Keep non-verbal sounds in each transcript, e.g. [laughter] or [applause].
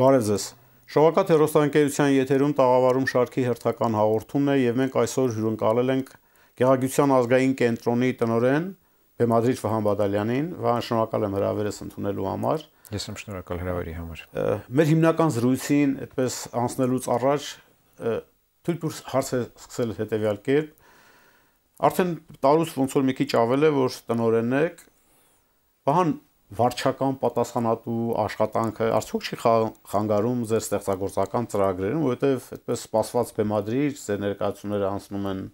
Բարև ձեզ։ Շողակաթ հերոստանգերության եթերում տաղավարում շարքի հերթական հաղորդումն է եւ մենք այսօր հյուրընկալել ենք Գեղագիտության ազգային կենտրոնի տնօրեն Բեմադրիչ Վահան Բադալյանին։ Վահան, շնորհակալ եմ հրավերս ընդունելու համար։ Ես եմ շնորհակալ հրավերի համար։ Մեր հիմնական զրույցին այդպես անցնելուց առաջ թույլ տուր հարցը սկսել հետեւյալ կերպ։ Արդեն տարուց ոնց որ մի քիչ ավել է, որ տնօրեն եք։ Վահան, վարչական պատասխանատու աշխատանքը արդյոք չի խանգարում ձեր ստեղծագործական ծրագրերին, որովհետև այդպես սպասված բեմադրիչ ձեր ներկայացումները անցնում են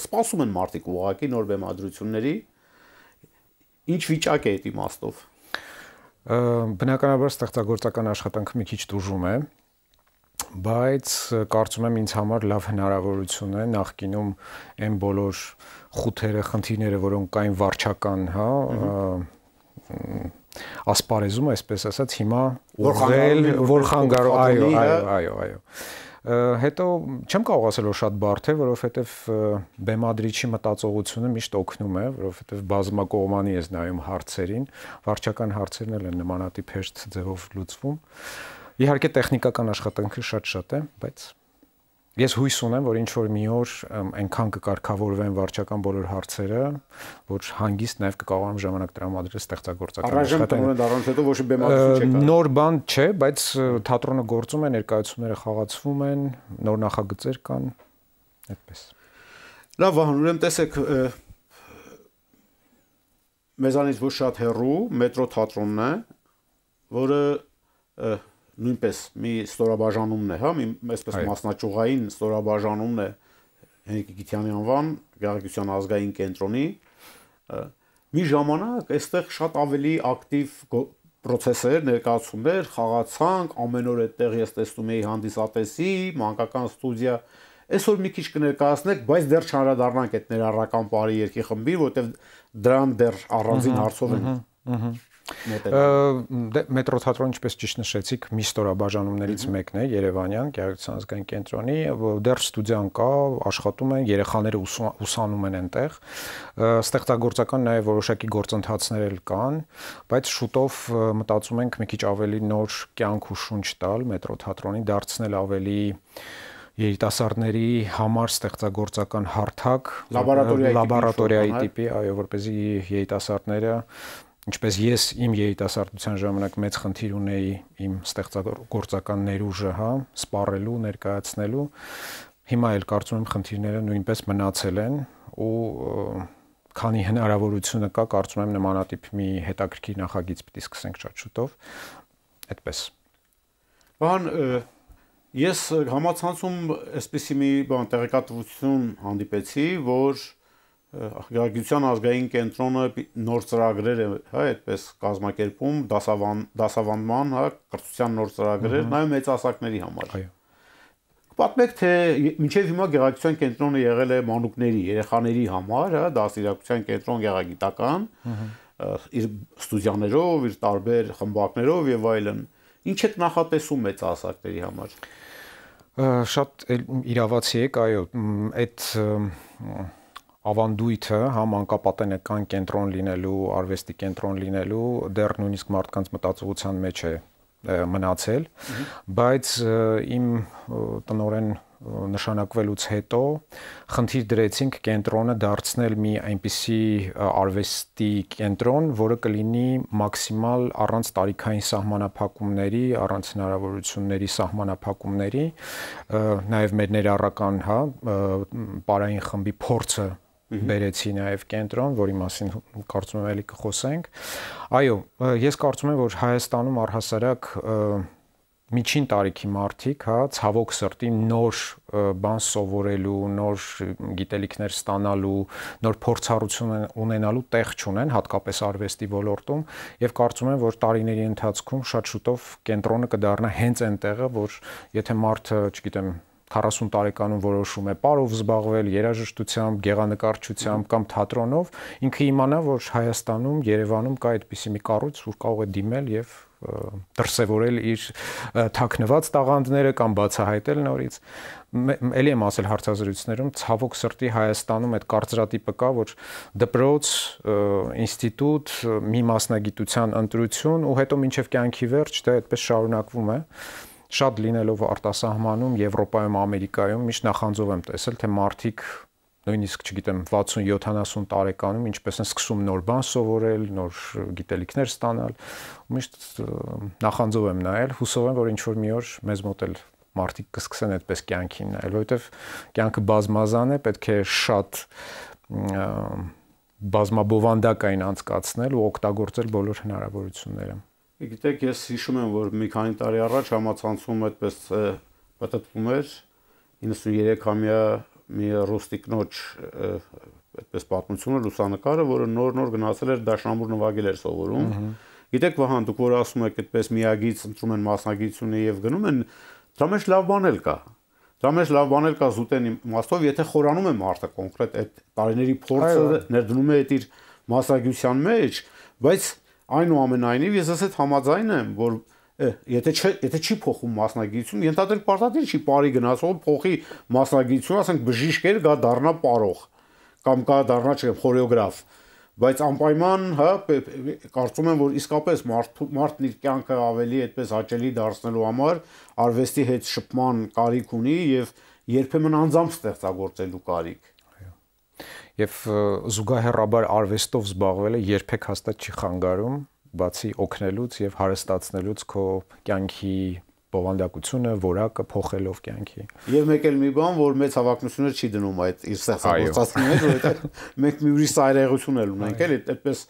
սպասում են մարդիկ ուղղակի նոր բեմադրությունների ինչ վիճակ է այդ իմաստով բնականաբար ստեղծագործական աշխատանքը մի քիչ դժում է բայց կարծում եմ ինձ համար լավ հնարավորություն է նախկինում այն բոլոր խութերը, խնդիրները, որոնք կային վարչական, հա, ասպարեզում, այսպես ասած, հիմա ուղղել, որ խանգարող, հա? այո, այո, այո, այո հետո չեմ կարող ասել որ շատ բարդ է, որովհետև բեմադրիչի մտածողությունը միշտ օգնում է, որովհետև բազմակողմանի ես նայում հարցերին, վարչական հարցերն էլ են նմանատիպ հեշտ ձևով լուծվում։ Իհարկե տեխնիկական աշխատանքը շատ-շատ է, բայց ես հույս ունեմ, որ ինչ որ մի օր այնքան կկարգավորվեն վարչական բոլոր հարցերը, որ հանգիստ նաև կկարողանամ ժամանակ տրամադրել ստեղծագործական աշխատանքին։ Առայժմ դրանից հետո ոչ մի բեմադրություն չկա։ Նոր բան չէ, բայց թատրոնը գործում է, ներկայացումները խաղացվում են, նոր նախագծեր կան, այդպես։ Լավ, Վահան, ուրեմն տեսեք մեզանից ոչ շատ հեռու մետրո թատրոնն է, որը նույնպես մի ստորաբաժանումն է, հա, մի այսպես մասնաճյուղային ստորաբաժանումն է Հենրիկ Գիթյանի անվան Գաղագիտության ազգային կենտրոնի մի ժամանակ այստեղ շատ ավելի ակտիվ process-եր, ներկայացումներ, խաղացանք, ամեն օր այդտեղ ես տեսնում էի հանդիսատեսի, մանկական ստուդիա, Այսօր մի քիչ կներկայացնենք, բայց դեռ չհարադառնանք այդ ներառական բարի երկի խմբի, որտեղ դրան դեռ առանձին հարցով են Դե մետրո թատրոն ինչպես ճիշտ նշեցիք, մի ստորաբաժանումներից մեկն է Երևանյան Գյարքացյան ազգային կենտրոնի, դեռ ստուդիան կա, աշխատում են, երեխաները ուսանում են այնտեղ։ Ստեղծագործական նաև որոշակի գործընթացներ էլ կան, բայց շուտով մտածում ենք մի քիչ ավելի նոր կյանք ու շունչ տալ մետրո թատրոնին, դարձնել ավելի երիտասարդների համար ստեղծագործական հարթակ լաբորատորիայի լաբորատորիայի տիպի, այո, որ เป զի երիտասարդները ինչպես ես իմ երիտասարդության ժամանակ մեծ խնդիր ունեի իմ ստեղծագործական ներուժը, հա, սպառելու, ներկայացնելու, հիմա էլ կարծում եմ խնդիրները նույնպես մնացել են ու քանի հնարավորությունը կա, կարծում եմ նմանատիպ մի հետաքրքիր նախագիծ պիտի սկսենք շատ շուտով, այդպես։ Բան ես համացանցում այսպիսի մի բան տեղեկատվություն հանդիպեցի, որ Գիտության ազգային կենտրոնը նոր ծրագրեր է, հա, այդպես կազմակերպում դասավան դասավանդման, հա, կրթության նոր ծրագրեր, նաև մեծահասակների համար։ Այո։ Պատմեք, թե մինչև հիմա գեղագիտության կենտրոնը եղել է մանուկների, երեխաների համար, հա, դասիրակության կենտրոն գեղագիտական, իր ստուդիաներով, իր տարբեր խմբակներով եւ այլն։ Ինչ է նախատեսում մեծահասակների համար։ Շատ իրավացի եք, այո, այդ ավանդույթը համ անկապատենական կենտրոն լինելու, արվեստի կենտրոն լինելու դեռ նույնիսկ մարդկանց մտածողության մեջ է մնացել, բայց իմ տնորեն նշանակվելուց հետո խնդիր դրեցինք կենտրոնը դարձնել մի այնպիսի արվեստի կենտրոն, որը կլինի մաքսիմալ առանց տարիքային սահմանափակումների, առանց հնարավորությունների սահմանափակումների, նաև մեր ներառական, հա, պարային խմբի փորձը բերեցի նաև կենտրոն, որի մասին կարծում եմ էլի կխոսենք։ Այո, ես կարծում եմ, որ Հայաստանում առհասարակ միջին տարիքի մարդիկ, հա, ցավոք սրտի նոր բան սովորելու, նոր գիտելիքներ ստանալու, նոր փորձառություն ունենալու տեղ չունեն, հատկապես արվեստի ոլորտում, եւ կարծում եմ, որ տարիների ընթացքում շատ շուտով կենտրոնը կդառնա հենց այն տեղը, որ եթե մարդը, չգիտեմ, 40 տարեկանում որոշում է պարով զբաղվել, երաժշտությամբ, գեղանկարչությամբ կամ թատրոնով, ինքը իմանա, որ Հայաստանում, Երևանում կա այդպիսի մի կառույց, որ կարող է դիմել եւ դրսևորել իր թակնված տաղանդները կամ բացահայտել նորից։ Էլի եմ ասել հարցազրույցներում, ցավոք սրտի Հայաստանում այդ կարծրատիպը կա, որ դպրոց, ինստիտուտ, մի մասնագիտության ընտրություն ու հետո ոչ միայն կյանքի վերջ դա այդպես շարունակվում է։ Ա, շատ լինելով արտասահմանում, Եվրոպայում, Ամերիկայում միշտ նախանձով եմ տեսել, թե մարդիկ նույնիսկ չգիտեմ 60-70 տարեկանում ինչպես են սկսում նոր բան սովորել, նոր գիտելիքներ ստանալ, ու միշտ նախանձով եմ նայել, հուսով եմ, որ ինչ որ մի օր մեզ մոտ էլ մարդիկ կսկսեն այդպես կյանքին նայել, որովհետև կյանքը բազմազան է, պետք է շատ բազմաբովանդակային անցկացնել ու օգտագործել բոլոր հնարավորությունները։ Գիտեք, ես հիշում եմ, որ մի քանի տարի առաջ համացանցում այդպես պատտվում էր 93-ամյա մի ռոստիկնոջ այդպես պատմությունը լուսանկարը, որը նոր-նոր գնացել էր դաշնամուր նվագել էր սովորում։ Գիտեք, Վահան, դուք որ ասում եք այդպես միագից ընտրում են մասնագիտությունը եւ գնում են, դրա մեջ լավ բան էլ կա։ Դրա մեջ լավ բան էլ կա զուտեն իմաստով, եթե խորանում է մարդը կոնկրետ այդ տարիների փորձը ներդնում է այդ իր մասնագիտության մեջ, բայց Այնուամենայնիվ ես ասეთ համաձայն եմ, որ Է, եթե չէ, եթե չի փոխում մասնագիտություն, ընդհանրապես պարտադիր չի բարի գնացողը փոխի մասնագիտություն, ասենք բժիշկեր գա դառնա պարող կամ կա դառնա չեմ խորեոգրաֆ, բայց անպայման, հա, կարծում եմ, որ իսկապես մարդու մարդն իր կյանքը ավելի այդպես հաճելի դարձնելու համար արվեստի հետ շփման կարիք ունի եւ երբեմն անձամբ ստեղծագործելու կարիք եւ զուգահեռաբար արվեստով զբաղվելը երբեք հաստատ չի խանգարում բացի օգնելուց եւ հարստացնելուց քո կյանքի բովանդակությունը, որակը փոխելով կյանքի։ Եվ մեկ էլ մի բան, որ մեծ հավակնությունը չի դնում այդ իր ստեղծագործածքի մեջ, որովհետեւ մենք մի ուրիշ այրեղություն էլ ունենք, էլի, այդպես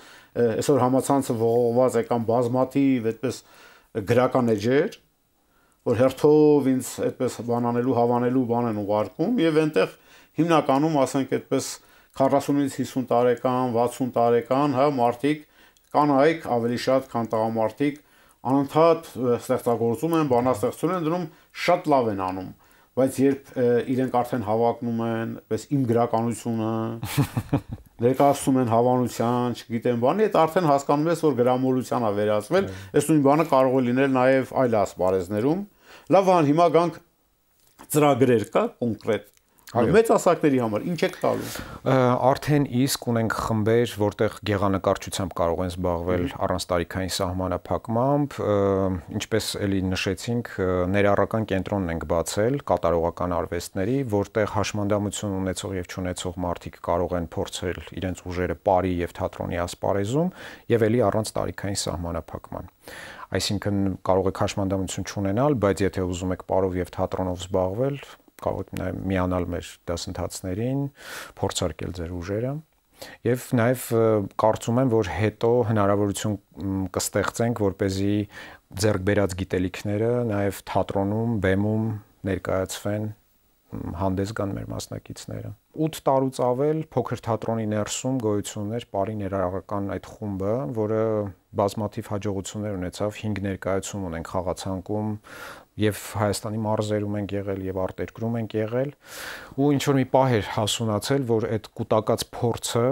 այսօր համացանցը ողողված է կամ բազմաթիվ այդպես գրական էջեր, որ հերթով ինձ այդպես բանանելու, հավանելու բան են ուղարկում եւ այնտեղ հիմնականում ասենք այդպես 40-ից 50 տարեկան, 60 տարեկան, հա, մարդիկ կանայք ավելի շատ քան տղամարդիկ անընդհատ ստեղծագործում են, բանաստեղծություն են դնում, շատ լավ են անում բայց երբ իրենք արդեն հավակնում են, պես իմ գրականությունը [laughs] ներկայացնում են հավանության, չգիտեմ բանի, այդ արդեն հասկանում ես, որ գրամոլության է վերածվել, այս հա։ նույն բանը կարող է լինել նաև այլ ասպարեզներում։ Լավ, հան հիմա գանք ծրագրեր կա կոնկրետ Մեծ ասակների համար ինչ եք տալու։ Արդեն իսկ ունենք խմբեր, որտեղ գեղանկարչությամբ կարող են զբաղվել առանց տարիքային սահմանափակմամբ, ինչպես էլի նշեցինք, ներառական կենտրոնն ենք բացել կատարողական արվեստների, որտեղ հաշմանդամություն ունեցող եւ չունեցող մարդիկ կարող են փորձել իրենց ուժերը Պարի եւ թատրոնի ասպարեզում եւ էլի առանց տարիքային սահմանափակման այսինքն կարող եք հաշմանդամություն չունենալ, բայց եթե ուզում եք պարով եւ թատրոնով զբաղվել, կարող եք նաև միանալ մեր դասընթացներին, փորձարկել ձեր ուժերը Եվ նաև կարծում եմ, որ հետո հնարավորություն կստեղծենք, որ เป զի ձեռք բերած գիտելիքները նաև թատրոնում, բեմում ներկայացվեն հանդես կան մեր մասնակիցները 8 տարուց ավել փոքր թատրոնի ներսում գոյություններ, բարի ներառական այդ խումբը, որը բազմաթիվ հաջողություններ ունեցավ, 5 ներկայացում ունենք խաղացանկում, եւ Հայաստանի մարզերում ենք եղել եւ արտերկրում ենք եղել ու ինչ որ մի պահ էր հասունացել որ այդ կൂട്ടակած փորձը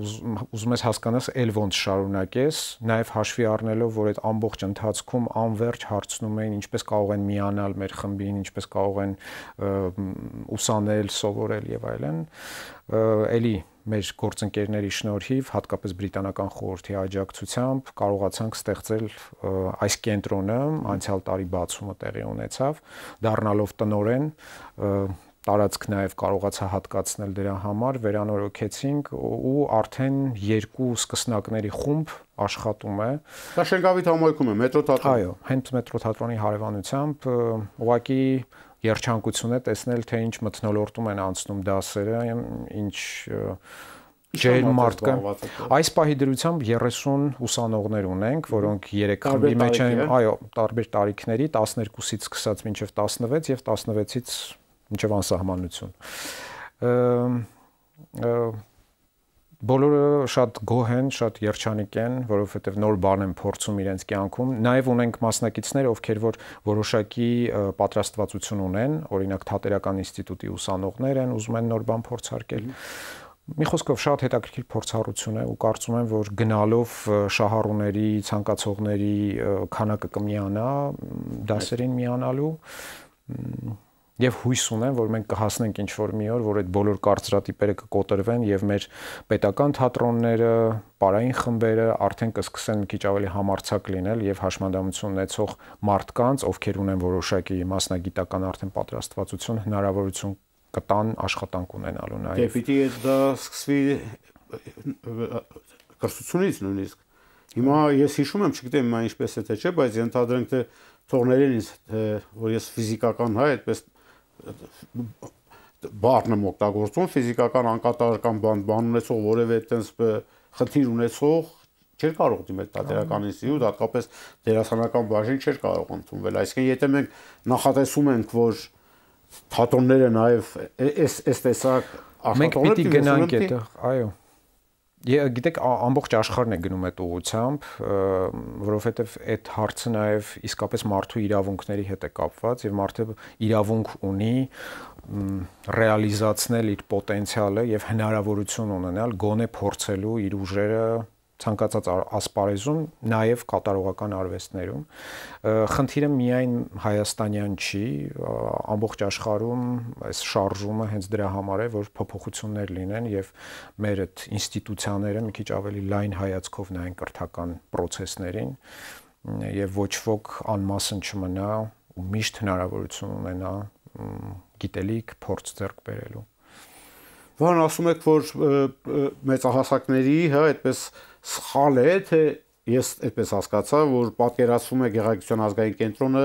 ուզ, ուզում ես հասկանաս ել ոնց շարունակես նաեւ հաշվի առնելով որ այդ ամբողջ ընթացքում անverջ հարցնում էին ինչպես կարող են միանալ մեր խմբին ինչպես կարող են ուսանել սովորել եւ այլն էլի մեր գործընկերների շնորհիվ, հատկապես բրիտանական խորհրդի աջակցությամբ կարողացանք ստեղծել այս կենտրոնը, անցյալ տարի բացումը տեղի ունեցավ, դառնալով տնորեն տարածք նաև կարողացա հատկացնել դրա համար, վերանորոգեցինք ու արդեն երկու սկսնակների խումբ աշխատում է։ Դա Շենգավիթ համայնքում է, մետրոթատրոն։ Այո, հենց մետրոթատրոնի հարևանությամբ ուղակի երջանկություն է տեսնել, թե ինչ մթնոլորտում են անցնում դասերը, ինչ ջեր մարդկա։ Այս պահի դրությամբ 30 ուսանողներ ունենք, որոնք 3 խմբի մեջ են, հա։ այո, տարբեր տարիքների, 12-ից սկսած մինչև 16 եւ 16-ից մինչև անսահմանություն։ Ա բոլորը շատ գոհ են, շատ երջանիկ են, որովհետև նոր բան են փորձում իրենց կյանքում։ Նաև ունենք մասնակիցներ, ովքեր որ որոշակի պատրաստվածություն ունեն, օրինակ Թատերական ինստիտուտի ուսանողներ են, ուզում են նոր բան փորձարկել։ Մի խոսքով շատ հետաքրքիր փորձառություն է ու կարծում եմ, որ գնալով շահառուների, ցանկացողների քանակը կմիանա, դասերին միանալու եւ հույս ունեմ, որ մենք կհասնենք ինչ-որ մի օր, որ այդ բոլոր կարծրատիպերը կկոտրվեն եւ մեր պետական թատրոնները, պարային խմբերը արդեն կսկսեն մի քիչ ավելի համարցակ լինել եւ հաշմանդամություն ունեցող մարդկանց, ովքեր ունեն որոշակի մասնագիտական արդեն պատրաստվածություն, հնարավորություն կտան աշխատանք ունենալու նաեւ։ Դե պիտի դա սկսվի կրթությունից նույնիսկ։ Հիմա ես հիշում եմ, չգիտեմ հիմա ինչպես է թե չէ, բայց ենթադրենք թե թողներին ինձ որ ես ֆիզիկական հայ այդպես բառն եմ օգտագործում ֆիզիկական անկատարական բան բան ունեցող որևէ այդտենց խնդիր ունեցող չէր կարող դիմել տատերական ինստիտուտ, հատկապես դերասանական բաժին չէր կարող ընդունվել։ Այսինքն եթե մենք նախատեսում ենք, որ թատրոնները նաև այս այս տեսակ աշխատողներ մենք պիտի գնանք այդտեղ, այո գիտեք ամբողջ աշխարհն է գնում այդ ուղությամբ, որովհետև այդ հարցը նաև իսկապես մարդու իրավունքների հետ է կապված եւ մարդը իրավունք ունի ռեալիզացնել իր պոտենցիալը եւ հնարավորություն ունենալ գոնե փորձելու իր ուժերը ցանկացած ասպարեզում, նաև կատարողական արվեստներում։ Խնդիրը միայն հայաստանյան չի, ամբողջ աշխարհում այս շարժումը հենց դրա համար է, որ փոփոխություններ լինեն եւ մեր այդ ինստիտուցիաները մի քիչ ավելի լայն հայացքով նայեն կրթական process-ներին եւ ոչ ոք անմասն չմնա ու միշտ հնարավորություն ունենա գիտելիք փորձ ձեռք բերելու։ Ո՞ն ասում եք, որ մեծահասակների, հա, այդպես սխալ է, թե ես այդպես հասկացա, որ պատկերացվում է Գեղագիտության ազգային կենտրոնը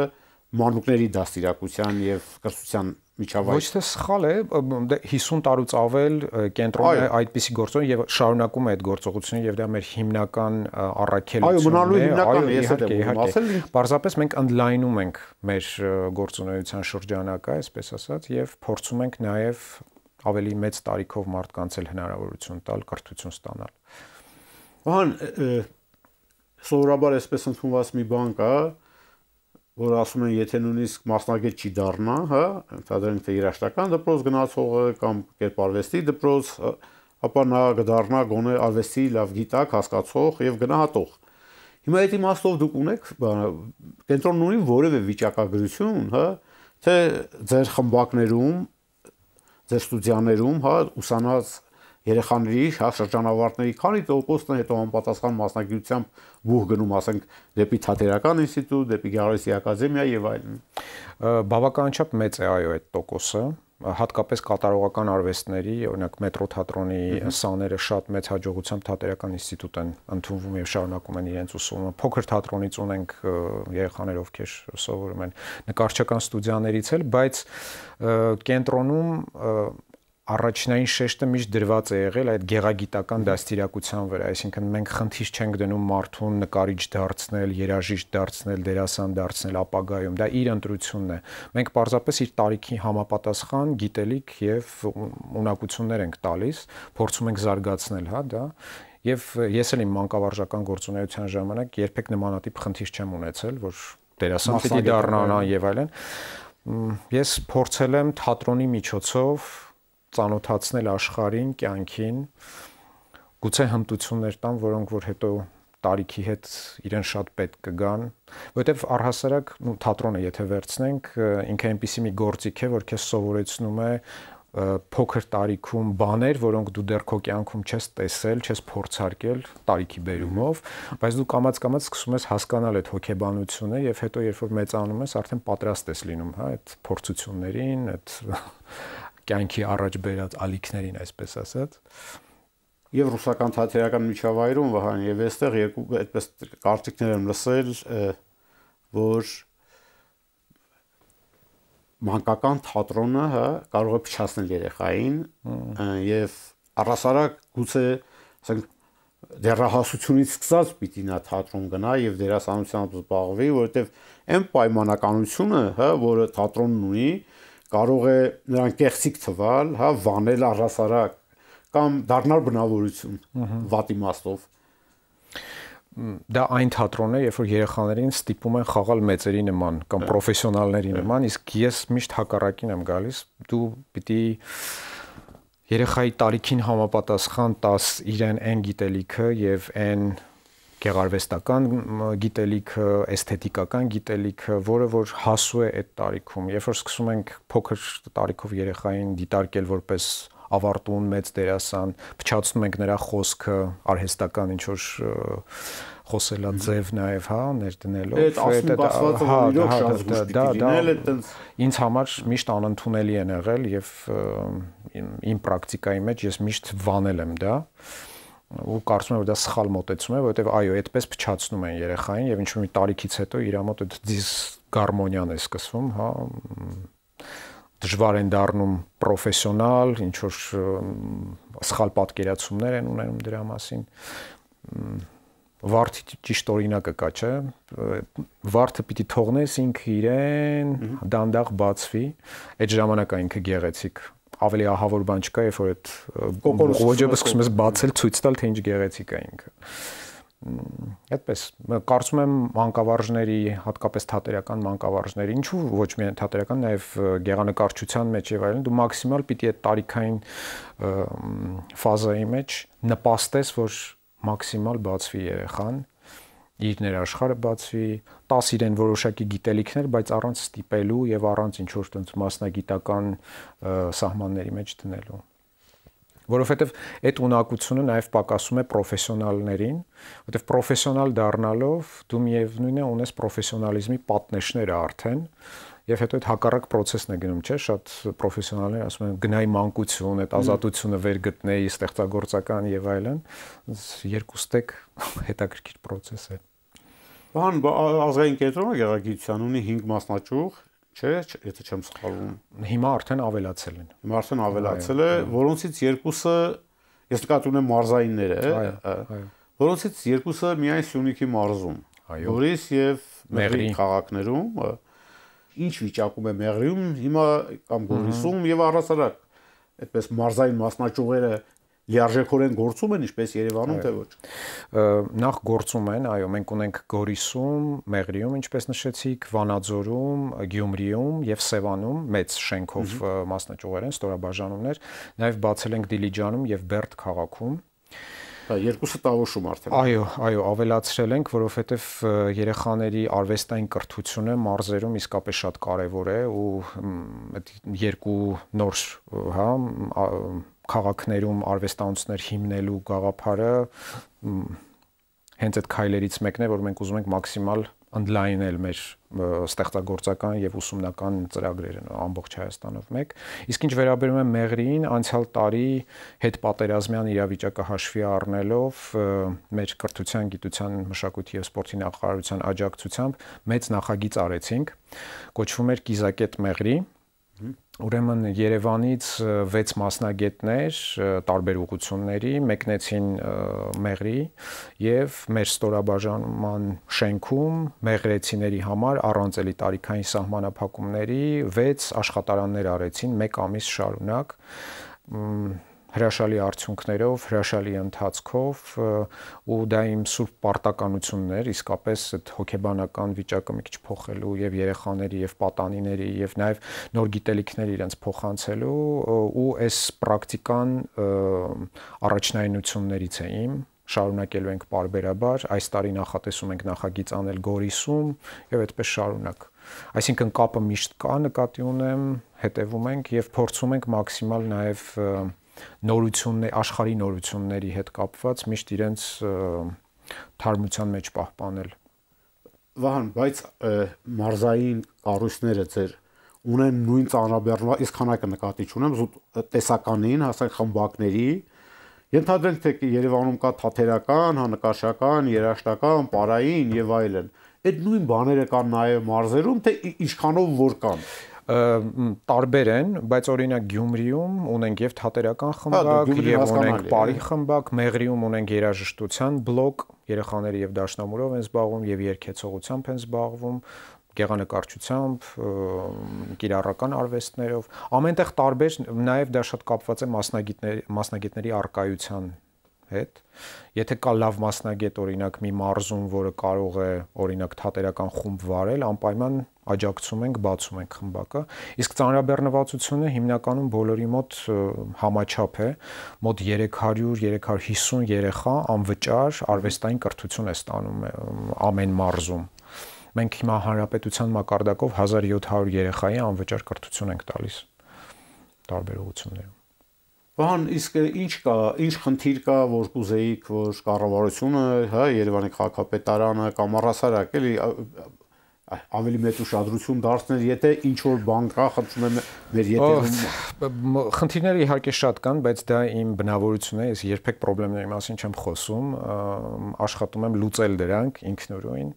մանուկների դաստիարակության եւ կրթության միջավայր։ Ոչ թե սխալ է, 50 դե տարուց ավել կենտրոնը այդպիսի գործողություն եւ շարունակում է այդ գործողությունը եւ դա մեր հիմնական առաքելությունն է։ Այո, մնալու հիմնական ես էլ եմ ասել։ Պարզապես մենք ընդլայնում ենք մեր գործունեության շրջանակը, այսպես ասած, եւ փորձում ենք նաեւ ավելի մեծ տարիքով մարդկանց էլ հնարավորություն տալ կրթություն ստանալ։ Ոհան սովորաբար այսպես ընդունված մի բան կա, որ ասում են, եթե նույնիսկ մասնագետ չի դառնա, հա, ընդհանրենք թե երաշտական դպրոց գնացողը կամ կերպարվեստի դպրոց, հա, ապա նա կդառնա գոնե արվեստի լավ գիտակ, հասկացող եւ գնահատող։ Հիմա այդ իմաստով դուք ունեք կենտրոնն ունի որևէ վիճակագրություն, հա, թե ձեր խմբակներում, ձեր ստուդիաներում, հա, ուսանած երեխաների շրջանավարտների քանի տոկոսն է հետո համապատասխան մասնագիտությամբ բուխ գնում, ասենք, դեպի թատերական ինստիտուտ, դեպի Գարեսի ակադեմիա եւ այլն։ Բավականաչափ մեծ է այո այդ տոկոսը հատկապես կատարողական արվեստների, օրինակ մետրո թատրոնի սաները շատ մեծ հաջողությամբ թատերական ինստիտուտ են ընդունվում եւ շարունակում են իրենց ուսումը։ Փոքր թատրոնից ունենք երեխաներ, ովքեր սովորում են նկարչական ստուդիաներից էլ, բայց կենտրոնում առաջնային շեշտը միշտ դրված է եղել այդ գեղագիտական դաստիարակության վրա, այսինքն մենք խնդիր չենք դնում մարդուն նկարիչ դարձնել, երաժիշտ դարձնել, դերասան դարձնել ապագայում, դա իր ընտրությունն է։ Մենք պարզապես իր տարիքի համապատասխան գիտելիք եւ ունակություններ ենք տալիս, փորձում ենք զարգացնել, հա, դա Եվ ես էլ իմ մանկավարժական գործունեության ժամանակ երբեք նմանատիպ խնդիր չեմ ունեցել, որ դերասան պիտի դառնան հա։ եւ այլն։ Ես փորձել եմ թատրոնի միջոցով ծանոթացնել աշխարհին, կյանքին, գուցե հմտություններ տան, որոնք որ հետո տարիքի հետ իրեն շատ պետք կգան, որովհետև առհասարակ ու թատրոնը եթե վերցնենք, ինքը այնպիսի մի գործիք է, որ քեզ սովորեցնում է փոքր տարիքում բաներ, որոնք դու դեռ քո կյանքում չես տեսել, չես փորձարկել տարիքի բերումով, բայց դու կամած-կամած սկսում ես հասկանալ այդ հոգեբանությունը եւ հետո երբ որ մեծանում ես, արդեն պատրաստ ես լինում, հա, այդ փորձություններին, այդ կյանքի առաջ բերած ալիքներին, այսպես ասած եւ ռուսական թատերական միջավայրում վահան եւ այստեղ երկու այդպես կարծիքներ եմ լսել որ մանկական թատրոնը հա կարող է փչացնել երեխային եւ առասարակ գուցե ասենք դերահասությունից սկսած պիտի նա թատրոն գնա եւ դերասանությամբ զբաղվի որովհետեւ այն պայմանականությունը հա որը թատրոնն ունի կարող է նրան կեղծիկ թվալ, հա, վանել առասարակ կամ դառնալ բնավորություն վատ իմաստով դա այն թատրոնն է, երբ որ երեխաներին ստիպում են խաղալ մեծերի նման կամ պրոֆեսիոնալների նման, իսկ ես միշտ հակառակին եմ գալիս, դու պիտի երեխայի տարիքին համապատասխան տաս իրեն այն գիտելիքը եւ այն գեղարվեստական գիտելիքը, էսթետիկական գիտելիքը, որը որ հասու է այդ տարիքում։ Երբ որ սկսում ենք փոքր տարիքով երեխային դիտարկել որպես ավարտուն մեծ դերասան, փչացնում ենք նրա խոսքը, արհեստական ինչ որ խոսելա ձև նաև, հա, ներդնելով, այդ ասվածը հա, իրոք հա, շատ զուտ դինել է տենց ինձ համար միշտ անընդունելի են եղել եւ իմ պրակտիկայի մեջ ես միշտ վանել եմ դա։ Ա ու կարծում եմ որ դա սխալ մոտեցում է, որովհետև այո, այդպես փչացնում են երեխային եւ ինչ-որ մի տարիքից հետո իր մոտ այդ դիսգարմոնիան է սկսվում, հա դժվար են դառնում պրոֆեսիոնալ, ինչ որ սխալ պատկերացումներ են ունենում դրա մասին։ Վարդի ճիշտ օրինակը կա, չէ՞։ Վարդը պիտի թողնես ինքը իրեն դանդաղ բացվի, այդ ժամանակ է ինքը գեղեցիկ ավելի ահավոր բան չկա, երբ որ այդ կոկորոջը սկսում ես բացել, ցույց տալ, թե ինչ գեղեցիկ է ինքը։ Այդպես կարծում եմ մանկավարժների, հատկապես թատերական մանկավարժների, ինչու ոչ միայն թատերական, նաև գեղանկարչության մեջ եւ այլն, դու մաքսիմալ պիտի այդ տարիքային ֆազայի մեջ նպաստես, որ մաքսիմալ բացվի երեխան իր ներաշխարը բացվի, տաս իրեն որոշակի գիտելիքներ, բայց առանց ստիպելու եւ առանց ինչ որ տոնց մասնագիտական սահմանների մեջ դնելու որովհետև այդ ունակությունը նաև պակասում է պրոֆեսիոնալներին, որովհետև պրոֆեսիոնալ դառնալով դու միևնույնն է ունես պրոֆեսիոնալիզմի պատնեշները արդեն, եւ հետո այդ հակառակ process-ն է գնում, չէ՞, շատ պրոֆեսիոնալներ ասում են գնայի մանկություն, այդ ազատությունը վեր գտնեի, ստեղծագործական եւ այլն, երկու ստեկ [laughs] հետաքրքիր process է։ Բան ազգային կենտրոնը գեղագիտության ունի 5 մասնաճյուղ, չէ, եթե չեմ սխալվում։ Հիմա արդեն ավելացել են։ Հիմա արդեն ավելացել է, որոնցից երկուսը ես նկատի ունեմ մարզայինները, որոնցից երկուսը միայն Սյունիքի մարզում։ Այո։ Որիս եւ Մեղրի քաղաքներում, այո ինչ վիճակում է մեղրիում հիմա կամ գորիսում եւ առասարակ այդպես մարզային մասնաճյուղերը լիարժեքորեն գործում են ինչպես Երևանում թե ոչ նախ գործում են այո մենք ունենք Գորիսում, Մեղրիում ինչպես նշեցիք, Վանաձորում, Գյումրիում եւ Սևանում մեծ շենքով մասնաճյուղեր են, ստորաբաժանումներ, նաեւ բացել ենք Դիլիջանում եւ Բերդ քաղաքում Հա, երկուսը տավուշում արդեն։ Այո, այո, ավելացրել ենք, որովհետև երեխաների արվեստային կրթությունը մարզերում իսկապես շատ կարևոր է ու այդ երկու նոր, հա, քաղաքներում արվեստանոցներ հիմնելու գաղափարը հենց այդ քայլերից մեկն է, որ մենք ուզում ենք մաքսիմալ ընդլայնել մեր ստեղծագործական եւ ուսումնական ծրագրերը ամբողջ Հայաստանով մեկ։ Իսկ ինչ վերաբերում է Մեղրիին, անցյալ տարի հետ պատերազմյան իրավիճակը հաշվի առնելով մեր կրթության, գիտության, մշակույթի եւ սպորտի նախարարության աջակցությամբ մեծ նախագիծ արեցինք, կոչվում էր Կիզակետ Մեղրի, Ուրեմն Երևանից 6 մասնագետներ տարբեր ուղությունների մեկնեցին Մեղրի եւ մեր ստորաբաժանման շենքում մեղրեցիների համար առանց էլի տարիքային սահմանափակումների 6 աշխատարաններ արեցին 1 ամիս շարունակ հրաշալի արդյունքներով, հրաշալի ընթացքով ու դա իմ սուրբ պարտականությունն էր, իսկապես այդ հոգեբանական վիճակը մի քիչ փոխելու եւ երեխաների եւ պատանիների եւ նաեւ նոր գիտելիքներ իրենց փոխանցելու ու այս պրակտիկան առաջնայինություններից է իմ շարունակելու ենք parberabar այս տարի նախատեսում ենք նախագիծ անել Գորիսում եւ այդպես շարունակ այսինքն կապը միշտ կա նկատի ունեմ հետևում ենք եւ փորձում ենք մաքսիմալ նաեւ և, նորությունների, աշխարհի նորությունների հետ կապված միշտ իրենց թարմության մեջ պահպանել։ Վահան, բայց մարզային կառույցները ծեր ունեն նույն ծանրաբեռնვა, իսկ քանակը նկատի չունեմ, տեսականին, հասակ խմբակների, Ենթադրենք թե Երևանում կա թաթերական, հանկարշական, երաշտական, պարային եւ այլն։ Այդ նույն բաները կան նաեւ մարզերում, թե ինչքանով որ կան տարբեր են, բայց օրինակ Գյումրիում ունենք եւ թատերական խմբակ, հա, եւ ունենք Փարի խմբակ, Մեղրիում ունենք երաժշտության բլոկ, երեխաները եւ դաշնամուրով են զբաղվում եւ երկեցողությամբ են զբաղվում գեղանկարչությամբ, կիրառական արվեստներով։ Ամենտեղ տարբեր, նաև դա շատ կապված է մասնագետների մասնագետների արկայության հետ։ Եթե կա լավ մասնագետ, օրինակ մի մարզում, որը կարող է օրինակ թատերական խումբ վարել, անպայման աջակցում ենք, բացում ենք խմբակը։ Իսկ ծանրաբեռնվածությունը հիմնականում բոլորի մոտ համաչափ է, մոտ 300-350 երեխա անվճար արվեստային կրթություն է ստանում ամեն մարզում։ Մենք հիմա հանրապետության մակարդակով 1700 երեխայի անվճար կրթություն ենք տալիս տարբեր ուղություններում։ Բան իսկ ինչ կա, ինչ խնդիր կա, որ կուզեիք, որ կառավարությունը, հա, Երևանի քաղաքապետարանը կամ առասարակ էլի ավելի մեծ ուշադրություն դարձնել, եթե ինչ որ բան կա, խնդրում եմ մեր եթերում։ Խնդիրները իհարկե շատ կան, բայց դա իմ բնավորությունն է, ես երբեք խնդիրների մասին չեմ խոսում, աշխատում եմ լուծել դրանք ինքնուրույն։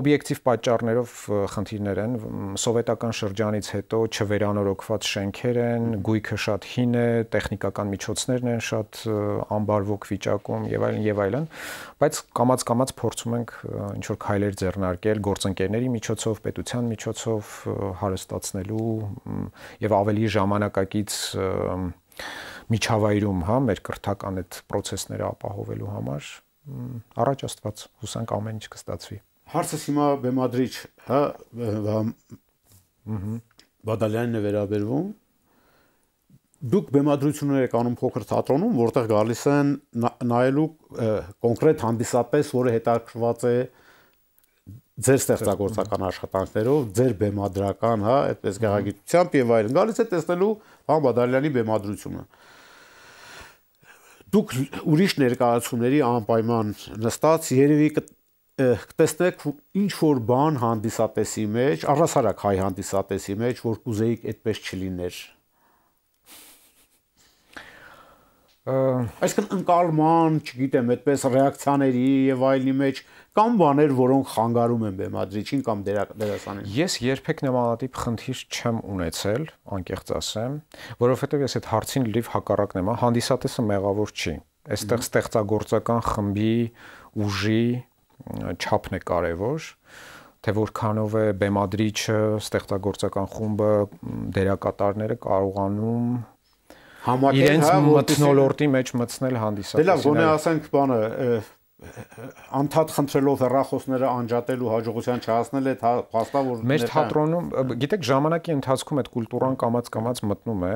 Օբյեկտիվ պատճառներով խնդիրներ են, սովետական շրջանից հետո չվերանորոգված շենքեր են, գույքը շատ հին է, տեխնիկական միջոցներն են շատ անբարվոք վիճակում եւ այլն եւ այլն, բայց կամած-կամած փորձում ենք ինչ որ քայլեր ձեռնարկել գործընկերների միջոցով, պետության միջոցով հարստացնելու եւ ավելի ժամանակակից միջավայրում, հա, մեր կրթական այդ process-ները ապահովելու համար առաջ աստված հուսանք ամեն ինչ կստացվի։ Հարցս հիմա բեմադրիչ, հա, ըհը Բադալյանն է վերաբերվում։ Դուք բեմադրություններ եք անում փոքր թատրոնում, որտեղ գալիս են նայելու կոնկրետ հանդիսապես, որը հետաքրված է, է ձեր ստեղծագործական աշխատանքներով, ձեր բեմադրական, հա, այդպես գաղագիտությամբ եւ այլն։ Գալիս է տեսնելու Վան Բադալյանի բեմադրությունը։ Դուք ուրիշ ներկայացումների անպայման նստած երևի կտեսնեք ինչ որ բան հանդիսատեսի մեջ, առհասարակ հայ հանդիսատեսի մեջ, որ կուզեիք այդպես չլիներ այսինքն ընկալման, չգիտեմ, այդպես ռեակցիաների եւ այլնի մեջ կամ բաներ, որոնք խանգարում են բեմադրիչին կամ դերասանին։ Ես երբեք նմանատիպ խնդիր չեմ ունեցել, անկեղծ ասեմ, որովհետեւ ես այդ հարցին լիվ հակառակն եմ, հանդիսատեսը մեղավոր չի։ Այստեղ ստեղծագործական խմբի ուժի չափն է կարևոր թե որքանով է բեմադրիչը, ստեղծագործական խումբը, դերակատարները կարողանում համակեր, իրենց մտնոլորտի մեջ մտցնել հանդիսատեսին։ Դե լավ, գոնե ասենք բանը անդադ խնդրելով հեռախոսները անջատելու հաջողության չհասնել է հաստա որ մեր թատրոնում գիտեք ժամանակի ընթացքում այդ կուլտուրան կամած կամած մտնում է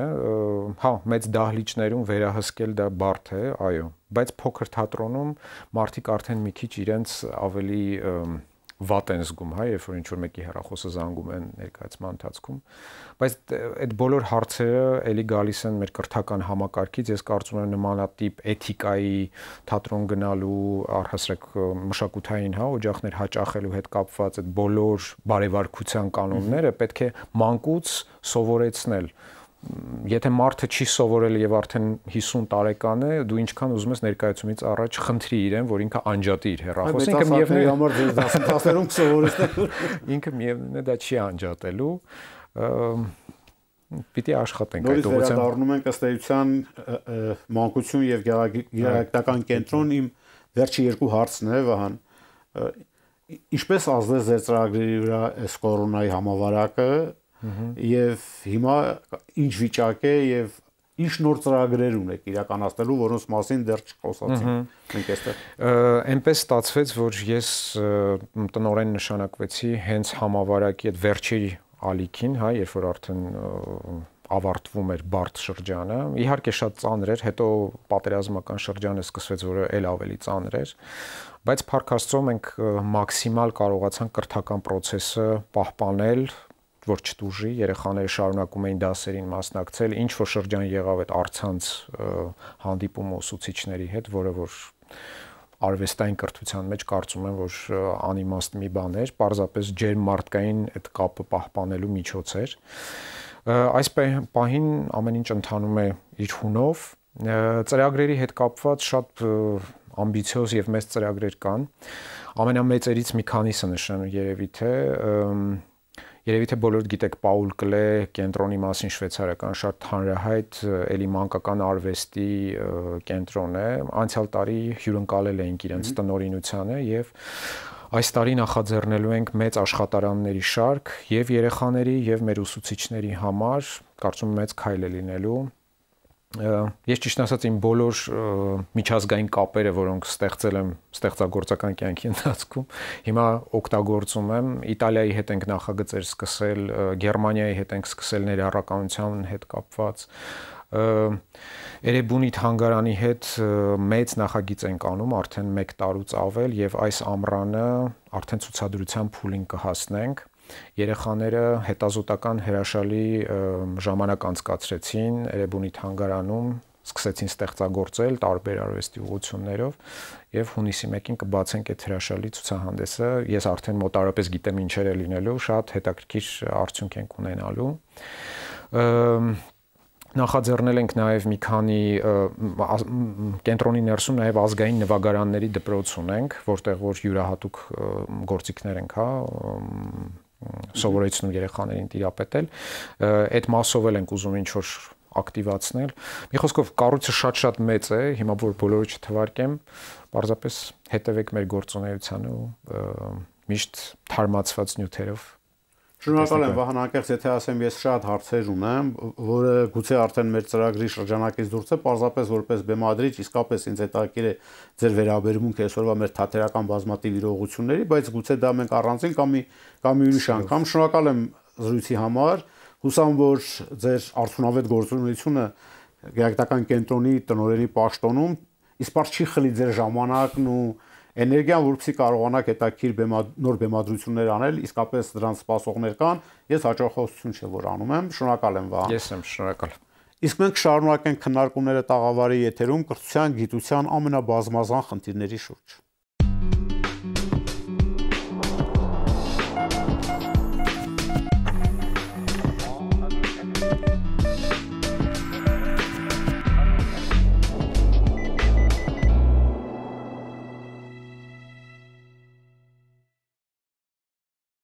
հա մեծ դահլիճներում վերահսկել դա բարդ է այո բայց փոքր թատրոնում մարդիկ արդեն մի քիչ իրենց ավելի և, վատ են զգում, հա, երբ որ ինչ որ մեկի հեռախոսը զանգում են ներկայացման ընթացքում, բայց այդ բոլոր հարցերը էլի գալիս են մեր կրթական համակարգից, ես կարծում եմ նմանատիպ էթիկայի թատրոն գնալու առհասարակ մշակութային, հա, օջախներ հաճախելու հետ կապված այդ բոլոր բարևարկության կանոնները պետք է մանկուց սովորեցնել եթե մարդը չի սովորել եւ արդեն 50 տարեկան է, դու ինչքան ուզում ես ներկայացումից առաջ խնդրի իրեն, որ ինքը անջատի իր հեռախոսը, [laughs] ինքը միևնույն համար ձեզ դասընթացներում սովորեցնելու, ինքը միևնույնն է դա չի անջատելու պիտի աշխատենք այդ ուղղությամբ։ Նորից վերադառնում ենք ըստ էության մանկություն եւ գեղագիտական կենտրոն իմ վերջի երկու հարցն է Վահան։ Ինչպես ազդեց ձեր ծրագրի վրա այս կորոնայի համավարակը եւ հիմա ինչ վիճակ է եւ ինչ նոր ծրագրեր ունեք իրականացնելու, որոնց մասին դեռ չխոսացինք։ Մենք էստեղ այնպես ստացվեց, որ ես տնորեն նշանակվեցի հենց համավարակի այդ վերջերի ալիքին, հա, երբ որ արդեն ավարտվում էր բարդ շրջանը։ Իհարկե շատ ծանր էր, հետո պատերազմական շրջանը սկսվեց, որը ել ավելի ծանր էր, բայց Փարք Աստծո մենք մաքսիմալ կարողացանք կրթական process-ը պահպանել, որ չտուժի, երեխաները շարունակում էին դասերին մասնակցել, ինչ որ շրջան եղավ այդ արցանց հանդիպումը ուսուցիչների հետ, որը որ արվեստային կրթության մեջ կարծում եմ, որ անիմաստ մի բան էր, պարզապես ջերմ մարդկային այդ կապը պահպանելու միջոց էր։ Այս պահին ամեն ինչ ընթանում է իր հունով, ծրագրերի հետ կապված շատ ամբիցիոզ եւ մեծ ծրագրեր կան։ Ամենամեծերից մի քանիսը նշան երևի թե և, Երևի թե բոլորդ գիտեք Պաուլ Կլե կենտրոնի մասին շվեյցարական շատ հանրահայտ էլի մանկական արվեստի կենտրոն է։ Անցյալ տարի հյուրընկալել էինք իրենց տնորինությանը եւ այս տարի նախաձեռնելու ենք մեծ աշխատարանների շարք եւ երեխաների եւ մեր ուսուցիչների համար, կարծում մեծ քայլ է լինելու ես ճիշտ ասած իմ բոլոր միջազգային կապերը, որոնք ստեղծել եմ ստեղծագործական կյանքի ընթացքում, հիմա օգտագործում եմ։ Իտալիայի հետ ենք նախագծեր սկսել, Գերմանիայի հետ ենք սկսել ներառականության հետ կապված։ Էրեբունի թանգարանի հետ մեծ նախագիծ ենք անում արդեն 1 տարուց ավել եւ այս ամռանը արդեն ցուցադրության փուլին կհասնենք երեխաները հետազոտական հրաշալի ժամանակ անցկացրեցին Էրեբունի թանգարանում սկսեցին ստեղծագործել տարբեր արվեստի ուղություններով եւ հունիսի 1-ին կբացենք այդ հրաշալի ցուցահանդեսը։ Ես արդեն մոտարապես գիտեմ ինչեր է լինելու, շատ հետաքրքիր արդյունք ենք ունենալու։ Նախաձեռնել ենք նաև մի քանի կենտրոնի ներսում նաև ազգային նվագարանների դպրոց ունենք, որտեղ որ յուրահատուկ գործիքներ ենք, հա, սովորեցնում երեխաներին տիրապետել, այդ մասով էլ ենք ուզում ինչ որ ակտիվացնել։ Մի խոսքով կառույցը շատ-շատ մեծ է, հիմա որ բոլորը չթվարկեմ, պարզապես հետևեք մեր գործունեությանը ու միշտ արմացված նյութերով Շնորհակալ եմ Վահան անկեղծ, եթե ասեմ, ես շատ հարցեր ունեմ, որը գուցե արդեն մեր ծրագրի շրջանակից դուրս է, parzapes որպես բեմադրիչ, իսկապես ինձ հետաքրքիր է ձեր վերաբերմունքը այսօրվա մեր թատերական բազմատիվ իրողությունների, բայց գուցե դա մենք առանձին կամ կամ ուրիշ անգամ շնորհակալ եմ զրույցի համար, հուսամ որ ձեր արդյունավետ գործունեությունը գերակտական կենտրոնի տնօրենի պաշտոնում իսպարտ չի խլի ձեր ժամանակն ու էներգիան, որպեսզի կարողանաք հետաքրիր նոր բեմադրություններ անել, իսկապես դրանց սպասողներ կան։ Ես հաջողություն չէ որ անում եմ, շնորհակալ եմ Վահան։ Ես եմ շնորհակալ։ Իսկ մենք շարունակենք քննարկումները տաղավարի եթերում կրթության, գիտության ամենաբազմազան խնդիրների շուրջ։